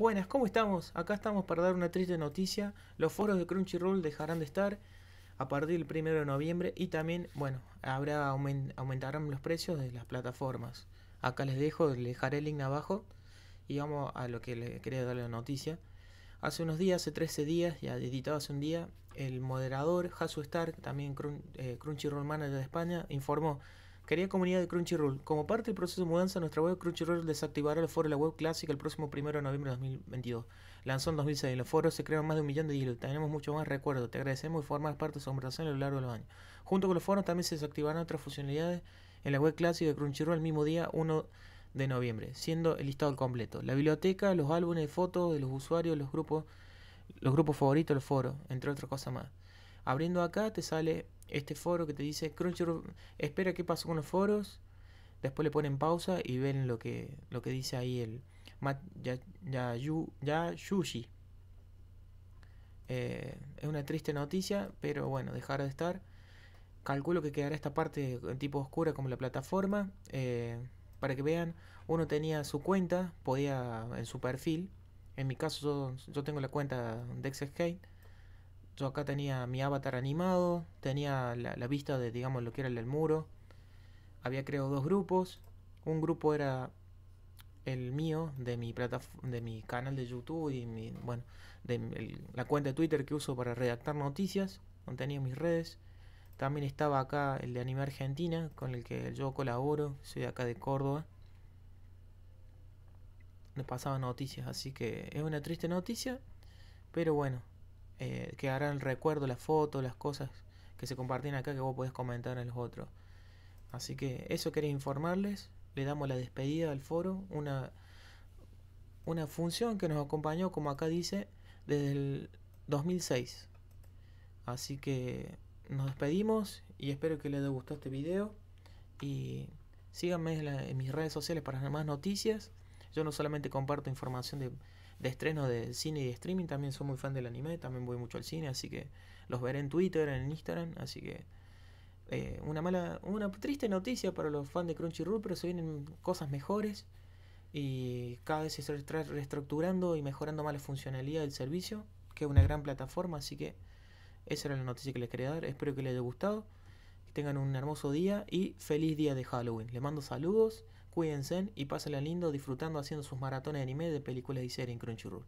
Buenas, ¿cómo estamos? Acá estamos para dar una triste noticia. Los foros de Crunchyroll dejarán de estar a partir del 1 de noviembre y también, bueno, habrá aumentarán los precios de las plataformas. Acá les dejo, les dejaré el link abajo y vamos a lo que le quería dar la noticia. Hace unos días, hace 13 días, ya editado hace un día, el moderador Hasu Star, también eh, Crunchyroll Manager de España, informó Querida comunidad de Crunchyroll, como parte del proceso de mudanza, nuestra web Crunchyroll desactivará el foro de la web clásica el próximo 1 de noviembre de 2022. Lanzó en 2006, los foros se crearon más de un millón de hilos, tenemos mucho más recuerdos, te agradecemos y formas parte de su conversación a lo largo de los años. Junto con los foros también se desactivarán otras funcionalidades en la web clásica de Crunchyroll el mismo día 1 de noviembre, siendo el listado completo. La biblioteca, los álbumes de fotos de los usuarios, los grupos, los grupos favoritos, los foros, entre otras cosas más. Abriendo acá te sale este foro que te dice Crunchyroll, espera qué pasó con los foros. Después le ponen pausa y ven lo que, lo que dice ahí el Matt Ya, ya, eh, es una triste noticia, pero bueno, dejará de estar. Calculo que quedará esta parte en tipo oscura como la plataforma. Eh, para que vean, uno tenía su cuenta, podía en su perfil. En mi caso yo, tengo la cuenta de Skate yo acá tenía mi avatar animado, tenía la, vista de, digamos, lo que era el del muro. Había creado dos grupos. Un grupo era el mío de mi plata, de mi canal de YouTube y bueno, de la cuenta de Twitter que uso para redactar noticias, donde tenía mis redes. También estaba acá el de Anime Argentina, con el que yo colaboro, soy acá de Córdoba. Me pasaba noticias, así que es una triste noticia, pero bueno, eh, que harán el recuerdo, las fotos, las cosas que se compartían acá que vos podés comentar en los otros. Así que eso quería informarles. Le damos la despedida al foro, una, una función que nos acompañó, como acá dice, desde el 2006. Así que nos despedimos y espero que les haya gustado este video. Y síganme en mis redes sociales para más noticias. Yo no solamente comparto información de, estreno estrenos de cine y de streaming, también soy muy fan del anime, también voy mucho al cine, así que los veré en Twitter, en Instagram, así que eh, una mala, una triste noticia para los fans de Crunchyroll, pero se vienen cosas mejores y cada vez se está reestructurando y mejorando más la funcionalidad del servicio, que es una gran plataforma, así que esa era la noticia que les quería dar, espero que les haya gustado tengan un hermoso día y feliz día de Halloween. Les mando saludos, cuídense y pásenla lindo disfrutando haciendo sus maratones de anime, de películas y series en Crunchyroll.